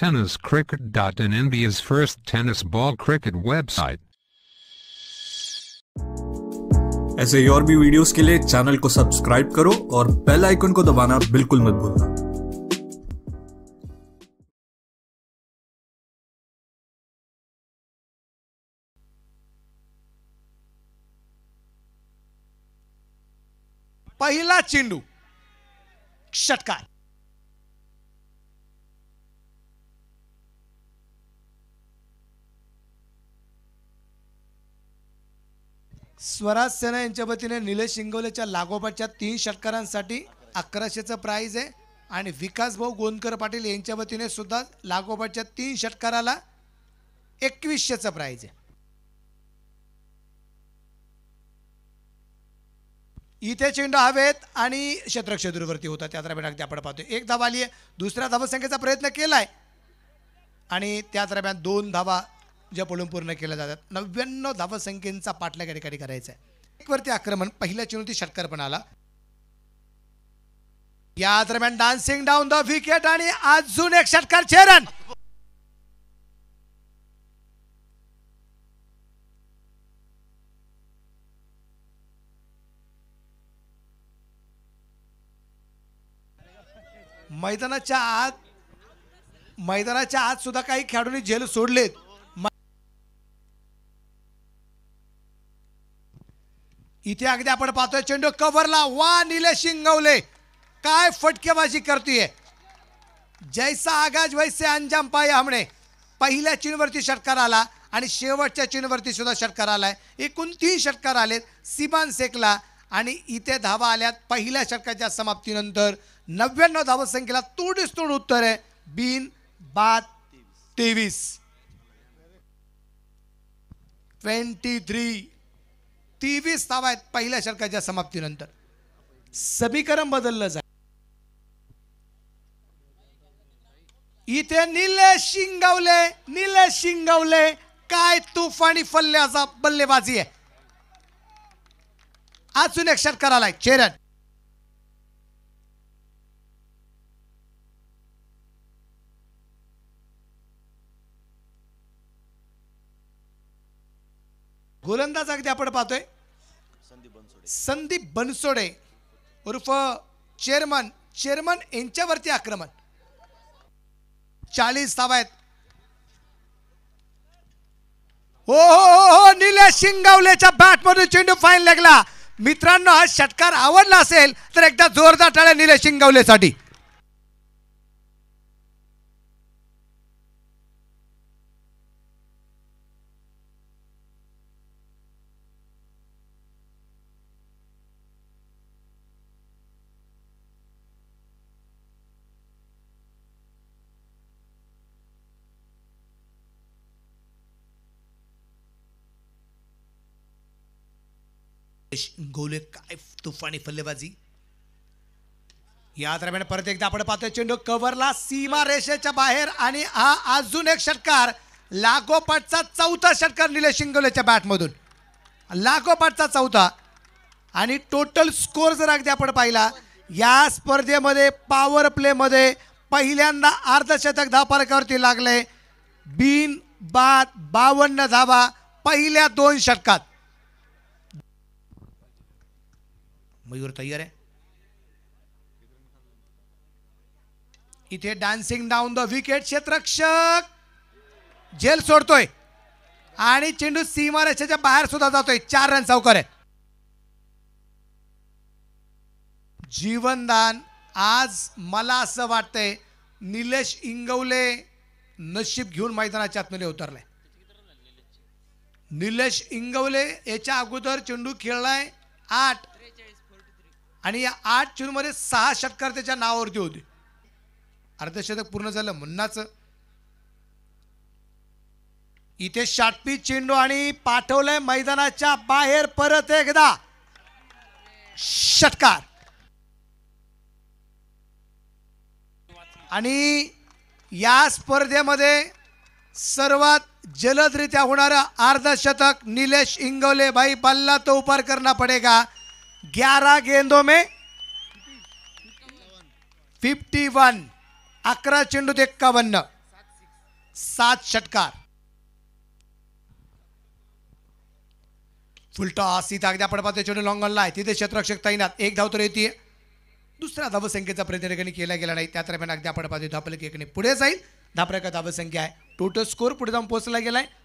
Tennis Cricket.in India's first tennis ball cricket website. ऐसे ही और भी वीडियोस के लिए चैनल को सब्सक्राइब करो और बेल आइकन को दबाना बिल्कुल मत भूलना पहला चिंडू षटकार स्वराज सेना यांच्या वतीने निलेश शिंगोलेच्या लागोपाठच्या तीन षटकारांसाठी अकराशेचं प्राईज आहे आणि विकास भाऊ गोंदकर पाटील यांच्या वतीने सुद्धा लागोपाठच्या तीन षटकाराला एकवीसशेचं प्राईज आहे इथे चेंडू हवेत आणि क्षेत्रक्षेत्रवरती होता दरम्यान अगदी आपण पाहतो एक धावा आली आहे दुसऱ्या धावसंख्येचा प्रयत्न केलाय आणि त्या दरम्यान दोन धावा ज्या बोलून पूर्ण केल्या जातात नव्याण्णव धावसंख्येचा पाठलाग या ठिकाणी करायचा आहे एकवरती आक्रमण पहिल्या चिनुती षटकार पण आला या दरम्यान डान्सिंग डाऊन द विकेट आणि अजून एक षटकार चेरन मैदानाच्या आत मैदानाच्या आत सुद्धा काही खेळाडूंनी झेल सोडलेत इथे अगदी आपण पाहतोय चेंडू कव्हरला वा निले शिंगवले काय फटकेबाजी करतोय जैसा आगाज वैसे अंजाम पाय हमणे पहिल्या चिनवरती षटकार आला आणि शेवटच्या चिनवरती सुद्धा षटकार आलाय एकूण तीन षटकार आलेत सिमान सेकला आणि इथे धावा आल्यात पहिल्या षटकाच्या समाप्तीनंतर नव्याण्णव संख्येला तोडीस तोड उत्तर आहे बिन बाद तेवीस ट्वेंटी थ्री तेवीस धावा आहेत पहिल्या षटकाच्या समाप्तीनंतर समीकरण बदललं जाईल इथे निले शिंगवले निले शिंगवले काय तुफानी फल्ल्याचा बल्लेबाजी आहे अजून एक शर्करालाय चेरन गोलंदाज अगदी आपण पाहतोय संदीप बनसोडे उर्फ चेअरमन चेअरमन यांच्यावरती आक्रमण चाळीस धावायत हो, हो हो हो निलेश शिंगावलेच्या मधून चेंडू फाईन लागला मित्रांनो हा षटकार आवडला असेल तर एकदा जोरदार टाळ्या निलेश शिंगावलेसाठी गोले काय तुफानी फल्लेबाजी या दरम्यान परत एकदा आपण पाहतोय चेंडू कव्हरला सीमा रेषेच्या बाहेर आणि हा अजून एक षटकार लागोपाठचा चौथा षटकार निलेश शिंगोलेच्या बॅटमधून लागोपाठचा चौथा आणि टोटल स्कोर जर अगदी आपण पाहिला या स्पर्धेमध्ये पॉवर प्लेमध्ये पहिल्यांदा अर्धशतक धापारकावरती लागले बिन बाद बावन्न धावा पहिल्या दोन षटकात मयूर तयार आहे इथे डान्सिंग डाऊन द विकेट क्षेत्रक्षक जेल सोडतोय आणि चेंडू सीमारेषेच्या बाहेर सुद्धा जातोय चार रन चौकार आहे जीवनदान आज मला असं वाटतंय निलेश इंगवले नशीब घेऊन मैदानाच्या आतमध्ये उतरलाय निलेश इंगवले याच्या अगोदर चेंडू खेळलाय आठ आणि या आठ मध्ये सहा षटकार त्याच्या नावावरती होते अर्धशतक पूर्ण झालं मुन्नाचं इथे शाटपी चेंडू आणि पाठवलंय मैदानाच्या बाहेर परत एकदा षटकार आणि या स्पर्धेमध्ये सर्वात जलदरित्या होणारं अर्धशतक निलेश इंगवले भाई बल्ला तो उपार करना पडेगा ग्यारह गेंदों में फिफ्टी वन अकरा चेंडूत इक्यावन सात षटकार फुलटॉस सीता अगदी पाते चेंडू लॉंगॉनला आहे तिथे क्षेत्ररक्षक तैनात एक धाव तर येते दुसरा धावसंख्येचा प्रयत्न केला गेला नाही त्या दरम्यान अगदी पडपाचे धापलकी एकने पुढे जाईल धापरा का धावसंख्या आहे टोटल स्कोर पुढे जाऊन पोहोचला गेलाय